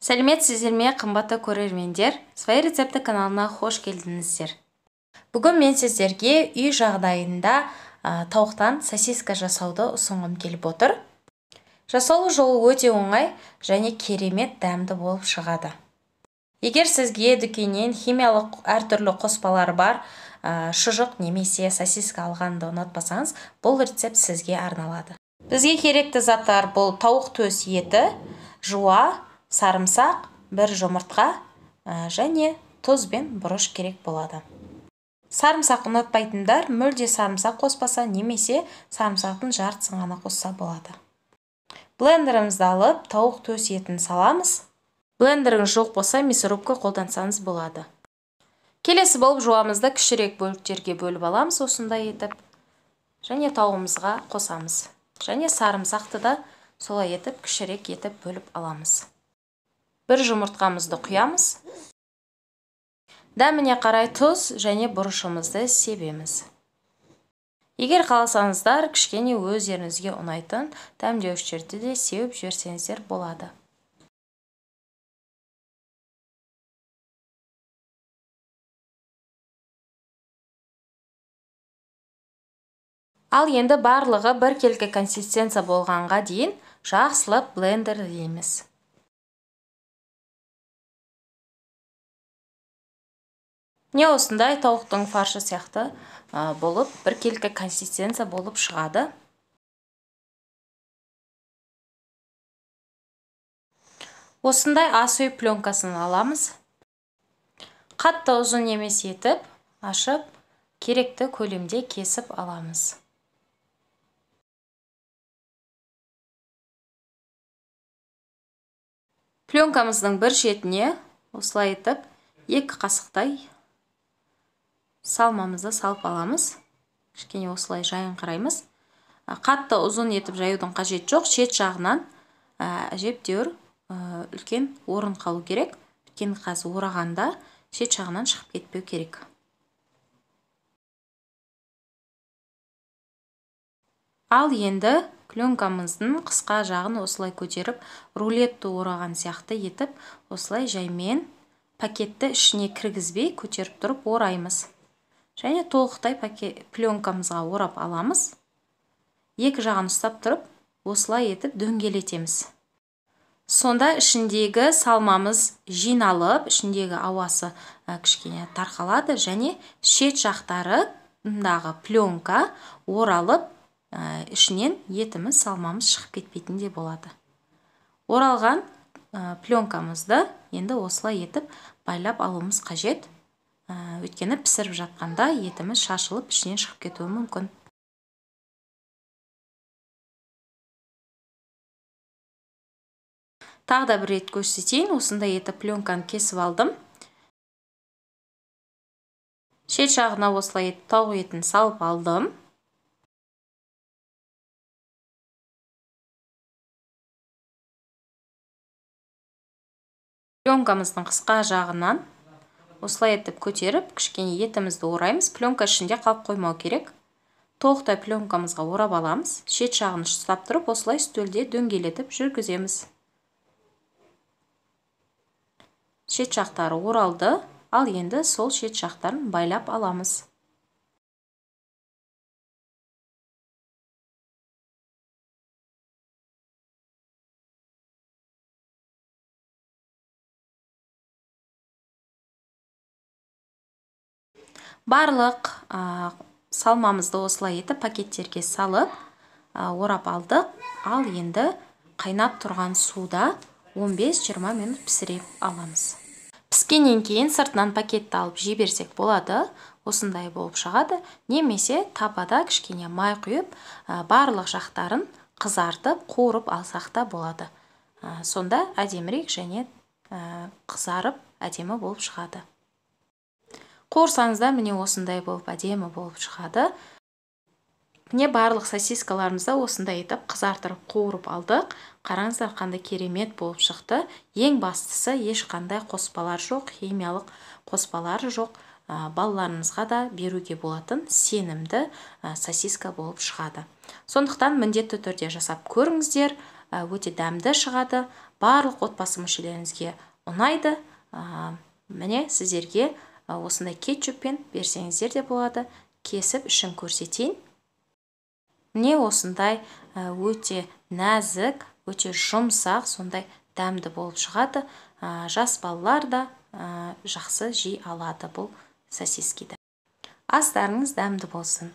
сәлеметсіздер ме қымбатты көрермендер свои рецепті каналына қош келдіңіздер бүгін мен сіздерге үй жағдайында тауықтан сосиска жасауды ұсынғым келіп отыр жасалу жолы өте оңай және керемет дәмді болып шығады егер сізге дүкеннен химиялық әртүрлі қоспалар бар шұжық немесе сосиска алғанды ұнатпасаңыз бұл рецепт сізге арналады бізге керекті заттар бұл тауық төс еті жуа сарымсақ бір жұмыртқа э, және тұз бен бұрыш керек болады сарымсақ ұнатпайтындар мүлде сарымсақ қоспаса немесе сарымсақтың жартысын ғана қосса болады блендерімізді алып тауық төс етін саламыз блендеріңіз жоқ болса мясорубка қолдансаңыз болады келесі болып жуамызды кішірек бөліктерге бөліп аламыз осындай етіп және тауығымызға қосамыз және сарымсақты да солай етіп кішірек етіп бөліп аламыз бір жұмыртқамызды құямыз дәміне қарай тұз және бұрышымызды себеміз егер қаласаңыздар кішкене өздеріңізге ұнайтын дәмдеуіштерді де сеуіп жіберсеңіздер болады ал енді барлығы біркелкі консистенция болғанға дейін жақсылап блендерлейміз Не осындай тауықтың фаршы сияқты ә, болып біркелкі консистенция болып шығады осындай ас үй пленкасын аламыз қатты ұзын емес етіп ашып керекті көлемде кесіп аламыз пленкамыздың бір шетіне осылай етіп екі қасықтай салмамызды салып аламыз кішкене осылай жайын қараймыз қатты ұзын етіп жаюдың қажеті жоқ шет жағынан әжептәуір үлкен орын қалу керек өйткені қазір орағанда шет жағынан шығып кетпеу керек ал енді кленкамыздың қысқа жағын осылай көтеріп рулетті ораған сияқты етіп осылай жаймен пакетті ішіне кіргізбей көтеріп тұрып ораймыз және толықтай пленкамызға орап аламыз екі жағын ұстап тұрып осылай етіп дөңгелетеміз сонда ішіндегі салмамыз жиналып ішіндегі ауасы кішкене тарқалады және шет жақтарындағы пленка оралып ішінен етіміз салмамыз шығып кетпейтіндей болады оралған пленкамызды енді осылай етіп байлап алуымыз қажет Өткені пісіріп жатқанда етіміз шашылып ішінен шығып кетуі мүмкін тағы да бір рет көрсетейін осындай етіп пленканы кесіп алдым шет жағына осылай тауық етін салып алдым пленкамыздың қысқа жағынан осылай етіп көтеріп кішкене етімізді ораймыз пленка ішінде қалып қоймау керек толықтай пленкамызға орап аламыз шет жағын ұстап тұрып осылай үстелде дөңгелетіп жүргіземіз шет жақтары оралды ал енді сол шет жақтарын байлап аламыз барлық ә, салмамызды осылай етіп пакеттерге салып орап алдық ал енді қайнап тұрған суда 15-20 минут пісіре аламыз піскеннен кейін сыртынан пакетті алып жеберсек болады осындай болып шығады немесе табада кішкене май құйып барлық жақтарын қызартып қуырып алсақ та болады сонда әдемірек және қызарып әдемі болып шығады қуырсаңыздар міне осындай болып әдемі болып шығады міне барлық сосискаларымызды осындай етіп қызартырып қуырып алдық қараңыздар қандай керемет болып шықты ең бастысы ешқандай қоспалар жоқ химиялық қоспалар жоқ ә, балаларыңызға да беруге болатын сенімді сосиска болып шығады сондықтан міндетті түрде жасап көріңіздер өте дәмді шығады барлық отбасы мүшелеріңізге ұнайды міне сіздерге осындай кетчуппен берсеңіздер де болады кесіп ішін көрсетейін міне осындай өте нәзік өте жұмсақ сондай дәмді болып шығады жас балалар да жақсы жей алады бұл сосискиді астарыңыз дәмді болсын